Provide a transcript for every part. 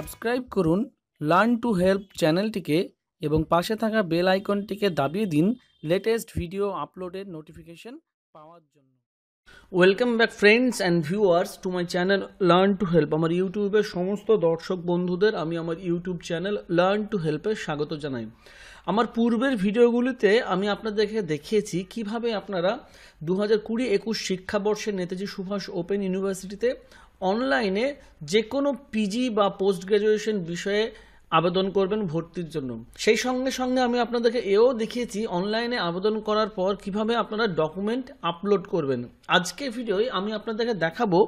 Subscribe করুন learn to help চ্যানেলটিকে এবং পাশে থাকা বেল আইকনটিকে দাবিয়ে দিন লেটেস্ট ভিডিও আপলোডের নোটিফিকেশন পাওয়ার জন্য welcome back friends and viewers to my channel learn to help আমার ইউটিউবের সমস্ত দর্শক বন্ধুদের আমি আমার ইউটিউব চ্যানেল লার্ন টু হেল্পে স্বাগত জানাই আমার পূর্বের ভিডিওগুলিতে আমি আপনাদেরকে দেখিয়েছি কিভাবে আপনারা দু হাজার কুড়ি একুশ শিক্ষাবর্ষে নেতাজি সুভাষ ওপেন ইউনিভার্সিটিতে অনলাইনে যে কোনো পিজি বা পোস্ট গ্র্যাজুয়েশন বিষয়ে আবেদন করবেন ভর্তির জন্য সেই সঙ্গে সঙ্গে আমি আপনাদেরকে এও দেখিয়েছি অনলাইনে আবেদন করার পর কিভাবে আপনারা ডকুমেন্ট আপলোড করবেন আজকে ভিডিওয় আমি আপনাদেরকে দেখাবো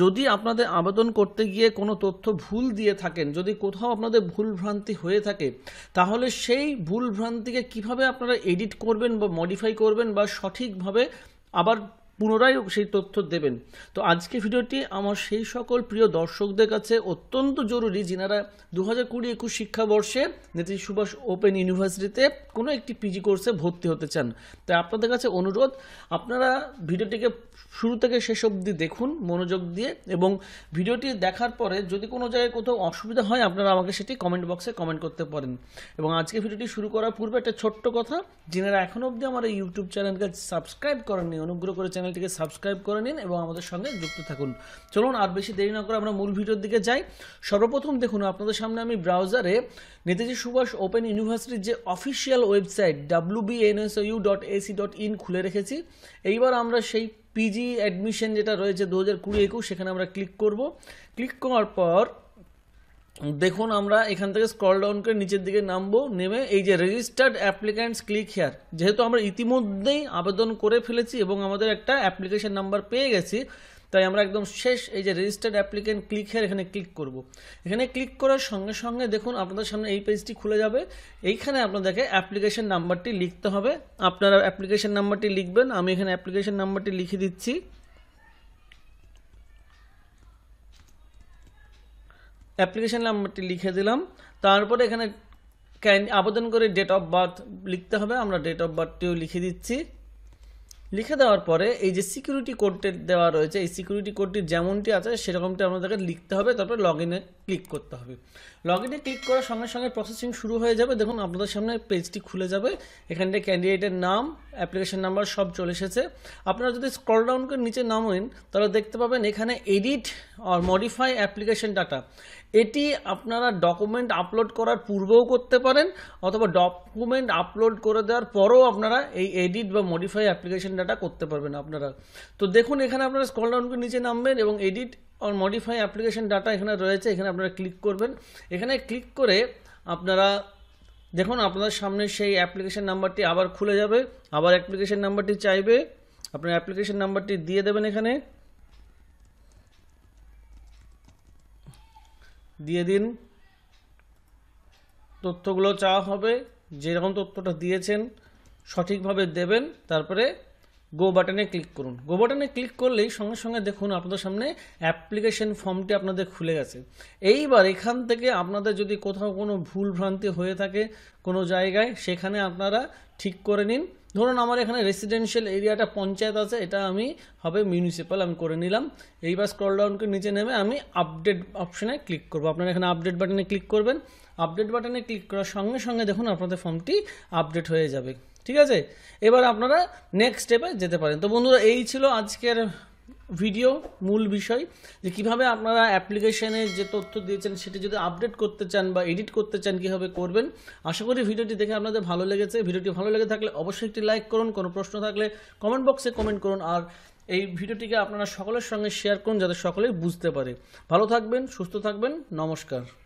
যদি আপনাদের আবেদন করতে গিয়ে কোনো তথ্য ভুল দিয়ে থাকেন যদি কোথাও আপনাদের ভুলভ্রান্তি হয়ে থাকে তাহলে সেই ভুলভ্রান্তিকে কিভাবে আপনারা এডিট করবেন বা মডিফাই করবেন বা সঠিকভাবে আবার পুনরায় সেই তথ্য দেবেন তো আজকে ভিডিওটি আমার সেই সকল প্রিয় দর্শকদের কাছে অত্যন্ত জরুরি যিনারা দু হাজার কুড়ি একুশ শিক্ষাবর্ষে নেতাজি সুভাষ ওপেন ইউনিভার্সিটিতে কোনো একটি পিজি কোর্সে ভর্তি হতে চান তাই আপনাদের কাছে অনুরোধ আপনারা ভিডিওটিকে শুরু থেকে শেষ অবধি দেখুন মনোযোগ দিয়ে এবং ভিডিওটি দেখার পরে যদি কোনো জায়গায় কোথাও অসুবিধা হয় আপনারা আমাকে সেটি কমেন্ট বক্সে কমেন্ট করতে পারেন এবং আজকে ভিডিওটি শুরু করার পূর্বে একটা ছোট্ট কথা যিনারা এখনও অবধি আমার ইউটিউব চ্যানেলকে সাবস্ক্রাইব করেননি অনুগ্রহ করে চ্যানেলটিকে সাবস্ক্রাইব করে নিন এবং আমাদের সঙ্গে যুক্ত থাকুন চলুন আর বেশি দেরি না করে আমরা মূল ভিডিওর দিকে যাই সর্বপ্রথম দেখুন আপনাদের সামনে আমি ব্রাউজারে নেতাজি সুভাষ ওপেন ইউনিভার্সিটির যে official website W dot dot in খুলে রেখেছি এইবার আমরা সেই পিজি অ্যাডমিশন যেটা রয়েছে দু হাজার কুড়ি একুশ সেখানে আমরা ক্লিক করব ক্লিক করার পর দেখুন আমরা এখান থেকে স্ক্রল ডাউন করে নিচের দিকে নামবো নেমে এই যে রেজিস্টার্ড অ্যাপ্লিক্যান্টস ক্লিক হেয়ার যেহেতু আমরা ইতিমধ্যেই আবেদন করে ফেলেছি এবং আমাদের একটা অ্যাপ্লিকেশন নাম্বার পেয়ে গেছি তাই আমরা একদম শেষ এই যে রেজিস্টার্ড অ্যাপ্লিকেন্ট ক্লিক হেয়ার এখানে ক্লিক করব। এখানে ক্লিক করার সঙ্গে সঙ্গে দেখুন আপনাদের সামনে এই পেজটি খুলে যাবে এইখানে আপনাদেরকে অ্যাপ্লিকেশন নাম্বারটি লিখতে হবে আপনারা অ্যাপ্লিকেশন নাম্বারটি লিখবেন আমি এখানে অ্যাপ্লিকেশন নাম্বারটি লিখে দিচ্ছি অ্যাপ্লিকেশান নাম্বারটি লিখে দিলাম তারপরে এখানে আবেদন করে ডেট অফ বার্থ লিখতে হবে আমরা ডেট অফ বার্থটিও লিখে দিচ্ছি লিখে দেওয়ার পরে এই যে সিকিউরিটি কোডটি দেওয়া রয়েছে এই সিকিউরিটি কোডটি যেমনটি আছে সেরকমটি আমাদেরকে লিখতে হবে তারপরে লগ ইনে ক্লিক করতে হবে লগ ইনে ক্লিক করার সঙ্গে সঙ্গে প্রসেসিং শুরু হয়ে যাবে দেখুন আপনাদের সামনে পেজটি খুলে যাবে এখানে ক্যান্ডিডেটের নাম অ্যাপ্লিকেশন নাম্বার সব চলে এসেছে আপনারা যদি স্ক্রল ডাউন করে নিচে নামেন তাহলে দেখতে পাবেন এখানে এডিট আর মডিফাই অ্যাপ্লিকেশন ডাটা এটি আপনারা ডকুমেন্ট আপলোড করার পূর্বেও করতে পারেন অথবা ডকুমেন্ট আপলোড করে দেওয়ার পরও আপনারা এই এডিট বা মডিফাই অ্যাপ্লিকেশন ডাটা করতে পারবেন আপনারা তো দেখুন এখানে আপনারা স্কল ডাউনকে নিচে নামবেন এবং edit or modify application data এখানে রয়েছে এখানে আপনারা ক্লিক করবেন এখানে ক্লিক করে আপনারা দেখুন আপনাদের সামনে সেই অ্যাপ্লিকেশন নাম্বারটি আবার খুলে যাবে আবার অ্যাপ্লিকেশন নাম্বারটি চাইবে আপনার অ্যাপ্লিকেশন নাম্বারটি দিয়ে দেবেন এখানে দিয়ে দিন তথ্যগুলো চাওয়া হবে যেরকম তথ্যটা দিয়েছেন সঠিকভাবে দেবেন তারপরে গো বাটনে ক্লিক করুন গো বাটনে ক্লিক করলেই সঙ্গে সঙ্গে দেখুন আপনাদের সামনে অ্যাপ্লিকেশন ফর্মটি আপনাদের খুলে গেছে এইবার এখান থেকে আপনাদের যদি কোথাও কোনো ভুল ভ্রান্তি হয়ে থাকে কোনো জায়গায় সেখানে আপনারা ঠিক করে নিন ধরুন আমার এখানে রেসিডেন্সিয়াল এরিয়াটা পঞ্চায়েত আছে এটা আমি হবে মিউনিসিপ্যাল আমি করে নিলাম এইবার স্ক্রল ডাউনকে নিচে নেমে আমি আপডেট অপশানে ক্লিক করব আপনারা এখানে আপডেট বাটনে ক্লিক করবেন আপডেট বাটনে ক্লিক করার সঙ্গে সঙ্গে দেখুন আপনাদের ফর্মটি আপডেট হয়ে যাবে ঠিক আছে এবার আপনারা নেক্সট স্টেপে যেতে পারেন তো বন্ধুরা এই ছিল আজকের ভিডিও মূল বিষয় যে কিভাবে আপনারা অ্যাপ্লিকেশানে যে তথ্য দিয়েছেন সেটি যদি আপডেট করতে চান বা এডিট করতে চান কীভাবে করবেন আশা করি ভিডিওটি দেখে আপনাদের ভালো লেগেছে ভিডিওটি ভালো লেগে থাকলে অবশ্যই একটি লাইক করুন কোনো প্রশ্ন থাকলে কমেন্ট বক্সে কমেন্ট করুন আর এই ভিডিওটিকে আপনারা সকলের সঙ্গে শেয়ার করুন যাতে সকলেই বুঝতে পারে ভালো থাকবেন সুস্থ থাকবেন নমস্কার